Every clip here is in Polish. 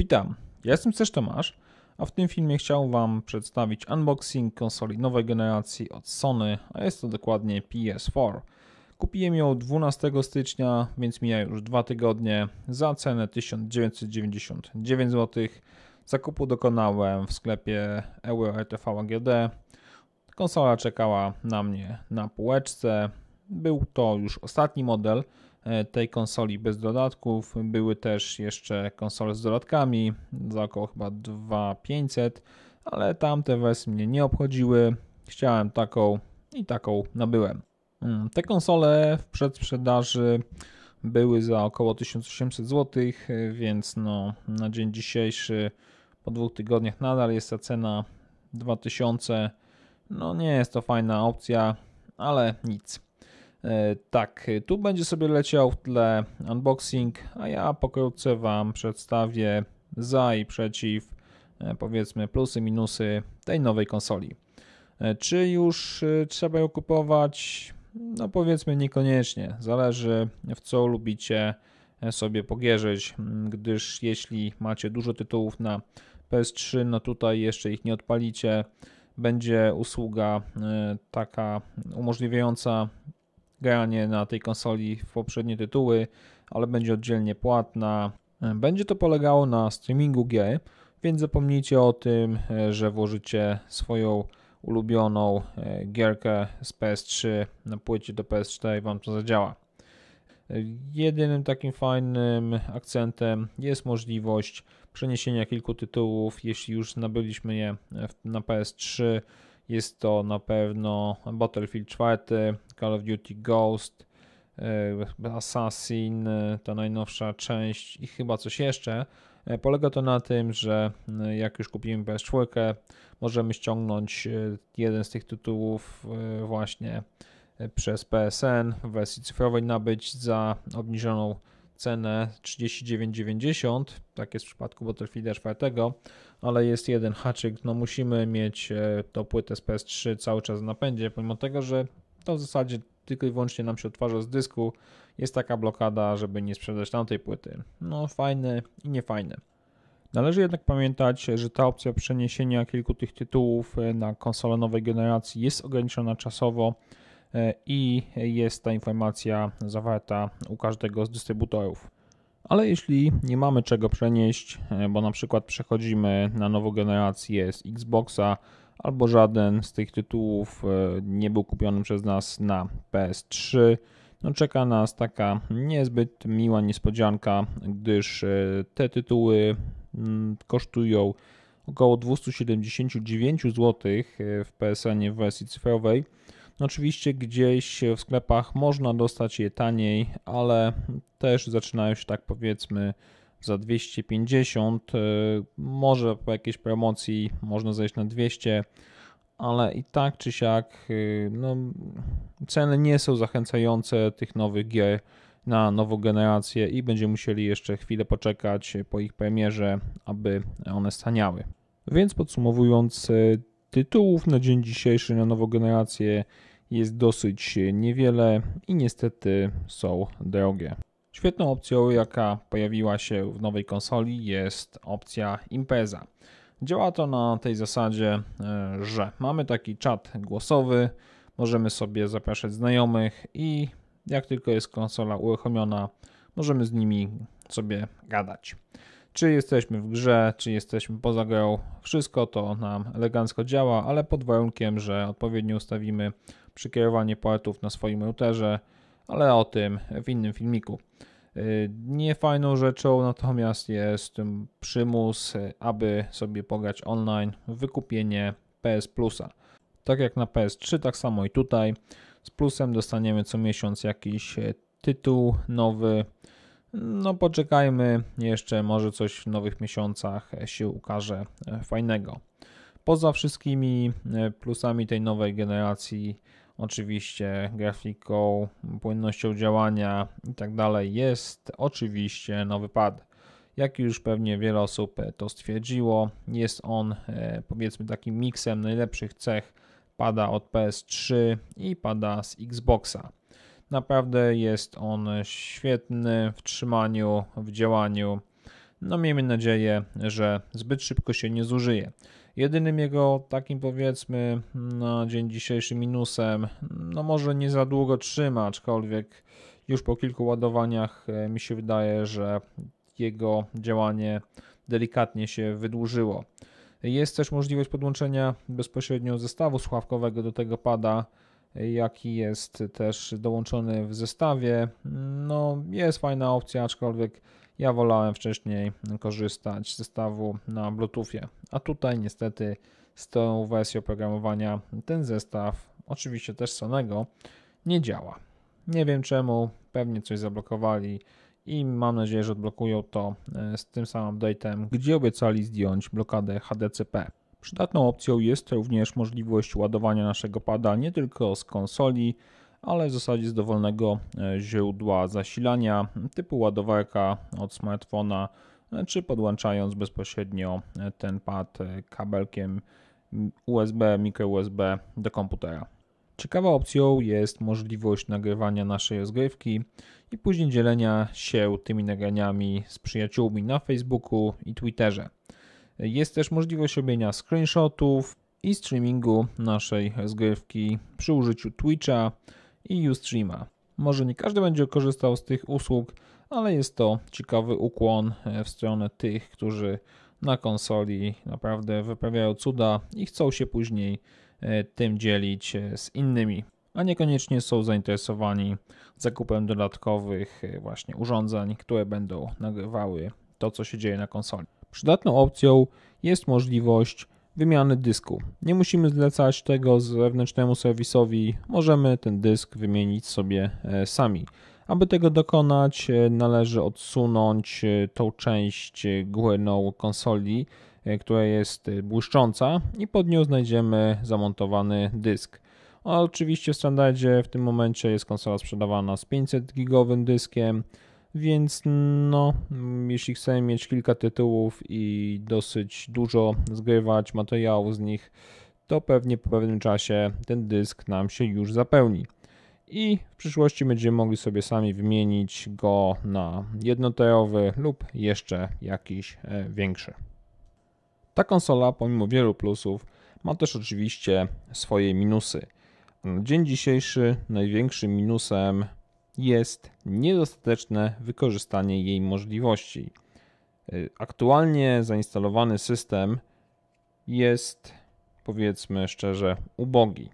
Witam, ja jestem Cześć Tomasz, a w tym filmie chciałbym Wam przedstawić unboxing konsoli nowej generacji od Sony, a jest to dokładnie PS4. Kupiłem ją 12 stycznia, więc mija już dwa tygodnie, za cenę 1999 zł. Zakupu dokonałem w sklepie EURTV AGD. Konsola czekała na mnie na półeczce. Był to już ostatni model, E, tej konsoli bez dodatków. Były też jeszcze konsole z dodatkami za około chyba 2500, ale tamte wersje mnie nie obchodziły. Chciałem taką i taką nabyłem. Mm, te konsole w przedsprzedaży były za około 1800 zł, e, więc no, na dzień dzisiejszy po dwóch tygodniach nadal jest ta cena 2000. No nie jest to fajna opcja, ale nic. E, tak, tu będzie sobie leciał w tle unboxing, a ja pokrótce Wam przedstawię za i przeciw, e, powiedzmy plusy, minusy tej nowej konsoli. E, czy już trzeba ją kupować? No powiedzmy niekoniecznie, zależy w co lubicie sobie pogierzyć, gdyż jeśli macie dużo tytułów na PS3, no tutaj jeszcze ich nie odpalicie. Będzie usługa taka umożliwiająca granie na tej konsoli w poprzednie tytuły, ale będzie oddzielnie płatna. Będzie to polegało na streamingu G, więc zapomnijcie o tym, że włożycie swoją ulubioną e, gierkę z PS3 na płycie do PS4 i wam to zadziała. Jedynym takim fajnym akcentem jest możliwość przeniesienia kilku tytułów, jeśli już nabyliśmy je na PS3 jest to na pewno Battlefield 4, Call of Duty Ghost, e, Assassin, e, ta najnowsza część i chyba coś jeszcze. E, polega to na tym, że jak już kupimy PS4, możemy ściągnąć jeden z tych tytułów właśnie przez PSN w wersji cyfrowej, nabyć za obniżoną cenę 39,90, tak jest w przypadku Battlefielda 4, ale jest jeden haczyk, no musimy mieć e, tą płytę z PS3 cały czas w napędzie, pomimo tego, że to w zasadzie tylko i wyłącznie nam się odtwarza z dysku, jest taka blokada, żeby nie sprzedać tamtej płyty. No fajne i niefajne. Należy jednak pamiętać, że ta opcja przeniesienia kilku tych tytułów e, na konsolę nowej generacji jest ograniczona czasowo, E, i jest ta informacja zawarta u każdego z dystrybutorów. Ale jeśli nie mamy czego przenieść, e, bo na przykład przechodzimy na nową generację z Xboxa, albo żaden z tych tytułów e, nie był kupiony przez nas na PS3, no czeka nas taka niezbyt miła niespodzianka, gdyż te tytuły mm, kosztują około 279 zł w PSN w wersji cyfrowej Oczywiście gdzieś w sklepach można dostać je taniej, ale też zaczynają się tak powiedzmy za 250, e, może po jakiejś promocji można zejść na 200, ale i tak czy siak e, no, ceny nie są zachęcające tych nowych gier na nową generację i będziemy musieli jeszcze chwilę poczekać po ich premierze, aby one staniały. Więc podsumowując, e, tytułów na dzień dzisiejszy na nową generację jest dosyć niewiele i niestety są drogie. Świetną opcją, jaka pojawiła się w nowej konsoli, jest opcja impreza. Działa to na tej zasadzie, e, że mamy taki czat głosowy, możemy sobie zapraszać znajomych i jak tylko jest konsola uruchomiona, możemy z nimi sobie gadać. Czy jesteśmy w grze, czy jesteśmy poza grą, wszystko to nam elegancko działa, ale pod warunkiem, że odpowiednio ustawimy przykierowanie poetów na swoim routerze, ale o tym w innym filmiku. Y, niefajną rzeczą natomiast jest przymus, aby sobie pograć online, wykupienie PS Plusa. Tak jak na PS3, tak samo i tutaj. Z plusem dostaniemy co miesiąc jakiś e, tytuł nowy. No poczekajmy jeszcze, może coś w nowych miesiącach się ukaże e, fajnego. Poza wszystkimi e, plusami tej nowej generacji oczywiście grafiką, płynnością działania itd. Tak jest oczywiście nowy pad. Jak już pewnie wiele osób e, to stwierdziło, jest on e, powiedzmy takim miksem najlepszych cech pada od PS3 i pada z Xboxa. Naprawdę jest on świetny w trzymaniu, w działaniu. No miejmy nadzieję, że zbyt szybko się nie zużyje. Jedynym jego takim powiedzmy na no, dzień dzisiejszy minusem, no może nie za długo trzyma, aczkolwiek już po kilku ładowaniach e, mi się wydaje, że jego działanie delikatnie się wydłużyło. Jest też możliwość podłączenia bezpośrednio zestawu słuchawkowego do tego pada, jaki jest też dołączony w zestawie. No, jest fajna opcja, aczkolwiek ja wolałem wcześniej korzystać z zestawu na Bluetoothie, a tutaj niestety z tą wersją programowania ten zestaw, oczywiście też Sonego, nie działa. Nie wiem czemu, pewnie coś zablokowali i mam nadzieję, że odblokują to e, z tym samym update'em, gdzie obiecali zdjąć blokadę HDCP. Przydatną opcją jest również możliwość ładowania naszego pada nie tylko z konsoli, ale w zasadzie z dowolnego e, źródła zasilania typu ładowarka od smartfona, e, czy podłączając bezpośrednio e, ten pad kabelkiem USB, micro USB do komputera. Ciekawą opcją jest możliwość nagrywania naszej rozgrywki i później dzielenia się tymi nagraniami z przyjaciółmi na Facebooku i Twitterze. Jest też możliwość robienia screenshotów i streamingu naszej rozgrywki przy użyciu Twitcha i Ustreama. Może nie każdy będzie korzystał z tych usług, ale jest to ciekawy ukłon e, w stronę tych, którzy na konsoli naprawdę wyprawiają cuda i chcą się później e, tym dzielić e, z innymi, a niekoniecznie są zainteresowani zakupem dodatkowych właśnie urządzeń, które będą nagrywały to, co się dzieje na konsoli. Przydatną opcją jest możliwość wymiany dysku. Nie musimy zlecać tego zewnętrznemu serwisowi, możemy ten dysk wymienić sobie e, sami. Aby tego dokonać, e, należy odsunąć e, tą część górną konsoli, która jest błyszcząca i pod nią znajdziemy zamontowany dysk. Oczywiście w standardzie w tym momencie jest konsola sprzedawana z 500 gigowym dyskiem, więc no, jeśli chcemy mieć kilka tytułów i dosyć dużo zgrywać materiału z nich, to pewnie po pewnym czasie ten dysk nam się już zapełni. I w przyszłości będziemy mogli sobie sami wymienić go na jednoterowy lub jeszcze jakiś e, większy. Ta konsola, pomimo wielu plusów, ma też oczywiście swoje minusy. dzień dzisiejszy największym minusem jest niedostateczne wykorzystanie jej możliwości. Y, aktualnie zainstalowany system jest, powiedzmy szczerze, ubogi.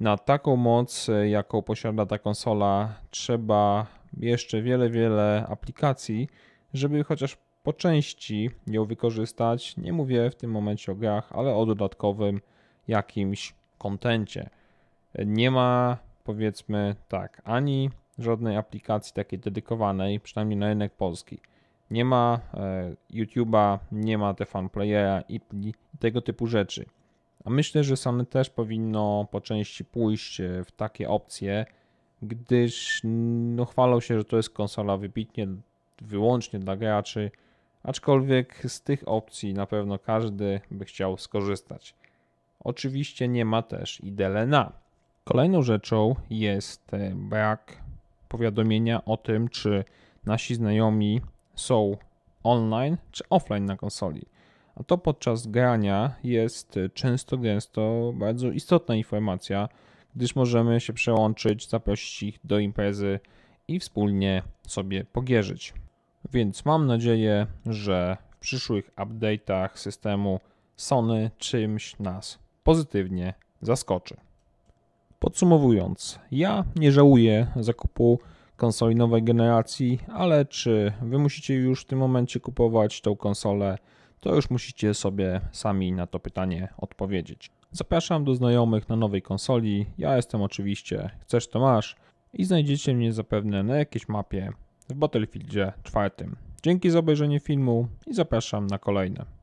Na taką moc, y, jaką posiada ta konsola, trzeba jeszcze wiele, wiele aplikacji, żeby chociaż po części ją wykorzystać. Nie mówię w tym momencie o grach, ale o dodatkowym jakimś kontencie. Y, nie ma powiedzmy tak, ani żadnej aplikacji takiej dedykowanej, przynajmniej na rynek polski. Nie ma e, YouTube'a, nie ma te fanplayera i tego typu rzeczy. A myślę, że Sony też powinno po części pójść e, w takie opcje, gdyż no, chwalą się, że to jest konsola wybitnie wyłącznie dla graczy, aczkolwiek z tych opcji na pewno każdy by chciał skorzystać. Oczywiście nie ma też i delena. Kolejną rzeczą jest e, brak powiadomienia o tym, czy nasi znajomi są online czy offline na konsoli. A to podczas grania jest często gęsto bardzo istotna informacja, gdyż możemy się przełączyć, zaprosić ich do imprezy i wspólnie sobie pogierzyć. Więc mam nadzieję, że w przyszłych updatech systemu Sony czymś nas pozytywnie zaskoczy. Podsumowując, ja nie żałuję zakupu konsoli nowej generacji, ale czy wy musicie już w tym momencie kupować tą konsolę, to już musicie sobie sami na to pytanie odpowiedzieć. Zapraszam do znajomych na nowej konsoli. Ja jestem oczywiście, chcesz to masz i znajdziecie mnie zapewne na jakiejś mapie w Battlefieldzie 4. Dzięki za obejrzenie filmu i zapraszam na kolejne.